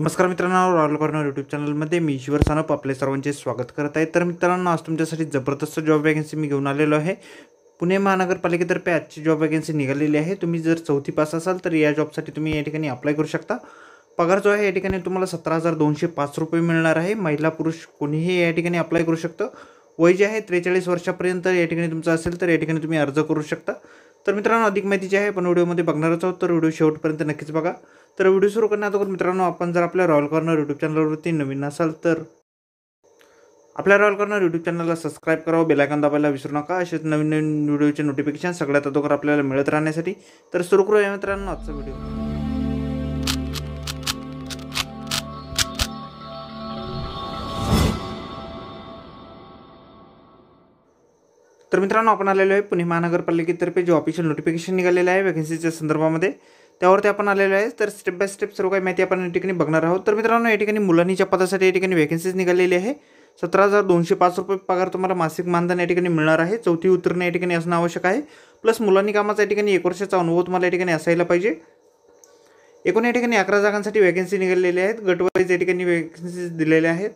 नमस्कार मित्रांनो royal Corner YouTube चॅनलमध्ये मी ईश्वर सानप आपले सर्वांचे स्वागत करत आहे तर मित्रांनो आज तुमच्यासाठी जबरदस्त जॉब वॅकन्सी मी घेऊन आलेलो आहे पुणे महानगरपालिकेतर्फे आजची जॉब वॅकन्सी निघालेली आहे तुम्ही जर चौथी पास असाल तर या जॉबसाठी तुम्ही या ठिकाणी अप्लाय करू शकता पगार जो आहे या ठिकाणी तुम्हाला सतरा हजार दोनशे पाच रुपये मिळणार आहे महिला पुरुष कोणीही या ठिकाणी अप्लाय करू शकतं वय जे आहे त्रेचाळीस वर्षापर्यंत या ठिकाणी तुमचं असेल तर या ठिकाणी तुम्ही अर्ज करू शकता तर मित्रांनो अधिक माहिती जी आहे पण व्हिडिओमध्ये बघणारच आहोत तर व्हिडिओ शेवटपर्यंत नक्कीच बघा तर व्हिडिओ सुरू अगोदर मित्रांनो आपण जर आपल्या रॉयल कॉर्नर यूट्यूब चॅनलवरती नवीन असाल तर आपल्या रॉयल कॉर्नर यूट्यूब चॅनलला सबस्क्राईब करावं बेलायकन दाबायला विसरू नका असेच नवीन नवीन व्हिडिओचे नोटिफिकेशन सगळ्यात अगोदर आपल्याला मिळत राहण्यासाठी तर सुरू करूया मित्रांनो आजचा व्हिडिओ तर मित्रांनो आपण आलेलो आहे पुणे महानगरपालिकेतर्फे जे ऑफिशियल नोटिफिकेशन निघालेलं आहे वॅकन्सीच्या संदर्भामध्ये त्यावरती आपण आलेलो आहे तर स्टेप बाय स्टेप सर्व काही माहिती आपण या ठिकाणी बघणार आहोत तर मित्रांनो या ठिकाणी मुलांच्या पदासाठी या ठिकाणी व्हॅकन्सीज निघालेली आहे सतरा हजार दोनशे पाच रुपये पगार तुम्हाला मासिक मानधन या ठिकाणी मिळणार आहे चौथी उत्तीर्ण या ठिकाणी असणं आवश्यक आहे प्लस मुलांनी कामाचा या ठिकाणी एक वर्षाचा अनुभव तुम्हाला या ठिकाणी असायला पाहिजे एकूण या ठिकाणी अकरा जागांसाठी व्हॅकन्सी निघालेली आहेत गटवाईज या ठिकाणी वॅकन्सीज दिलेल्या आहेत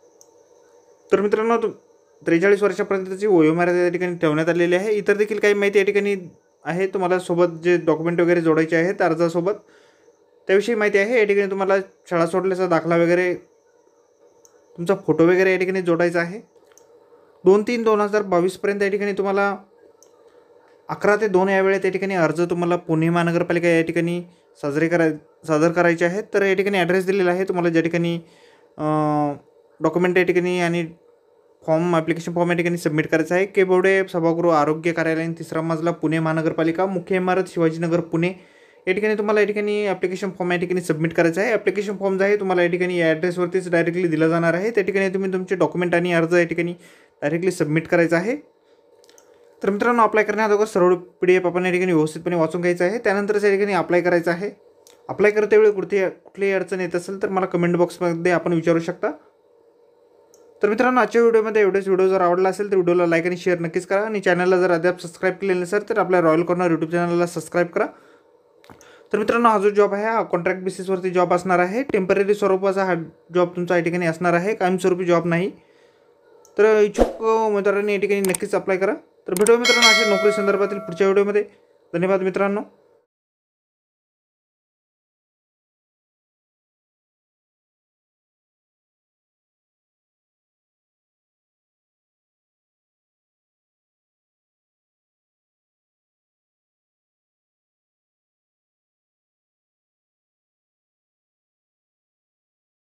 तर मित्रांनो त्रेचाळीस वर्षापर्यंतची वयोमर्यादा या ठिकाणी ठेवण्यात आलेली आहे इतर देखील काही माहिती या ठिकाणी आहे तुम्हाला सोबत जे डॉक्युमेंट वगैरे जोडायचे आहेत अर्जासोबत त्याविषयी माहिती आहे या ठिकाणी तुम्हाला शाळा सोडल्याचा दाखला वगैरे तुमचा फोटो वगैरे या ठिकाणी जोडायचा आहे दोन तीन दोन हजार बावीसपर्यंत या ठिकाणी तुम्हाला अकरा ते दोन या वेळेत या ठिकाणी अर्ज तुम्हाला पुणे महानगरपालिका या ठिकाणी साजरे करा सादर करायचे आहेत तर या ठिकाणी ॲड्रेस दिलेला आहे तुम्हाला ज्या ठिकाणी डॉक्युमेंट या ठिकाणी आणि फॉर्म ॲप्लिकेशन फॉर्म या ठिकाणी सबमिट करायचं आहे केवडे सभागृह आरोग्य कार्यालय तिसरा मजला पुणे महानगरपालिका मुख्य इमारत शिवाजीनगर पुणे या ठिकाणी तुम्हाला या ठिकाणी ॲप्लिकेशन फॉर्म या ठिकाणी सबमिट करायचं आहे ॲप्लिकेशन फॉर्म जो आहे तुम्हाला या ठिकाणी या ॲड्रेसवरतीच डायरेक्टली दिला जाणार आहे त्या ठिकाणी तुम्ही तुमचे डॉक्युमेंट आणि अर्ज या ठिकाणी डायरेक्टली सबमिट करायचा आहे तर मित्रांनो अप्लाय करण्याअगोदर सर्व पी डी एफ आपण या ठिकाणी व्यवस्थितपणे वाचून घ्यायचं आहे त्यानंतरच या ठिकाणी अप्लाय करायचं आहे अप्लाय करतेवेळी वेळी कुठे कुठलीही अडचण येत असेल तर मला कमेंट बॉक्समध्ये आपण विचारू शकता तर मित्रांनो आजच्या व्हिडिओमध्ये एवढेच व्हिडिओ जर आवडला असेल तर व्हिडिओला लाईक आणि शेअर नक्कीच करा आणि चॅनलला जर अद्याप सबस्क्राईब केले नसेल तर आपल्या रॉयल कॉर्नर यूट्यूब चॅनलला सबस्क्राईब करा तर मित्रांनो हा जो जॉब आहे हा कॉन्ट्रॅक्ट बेसिसवरती जॉब असणार आहे टेम्पररी स्वरूपाचा हा जॉब तुमचा या ठिकाणी असणार आहे कायमस्वरूपी जॉब नाही तर इच्छुक मित्रांनी या ठिकाणी नक्कीच अप्लाय करा तर भेटू मित्रांनो अशा नोकरी संदर्भातील पुढच्या व्हिडिओमध्ये धन्यवाद मित्रांनो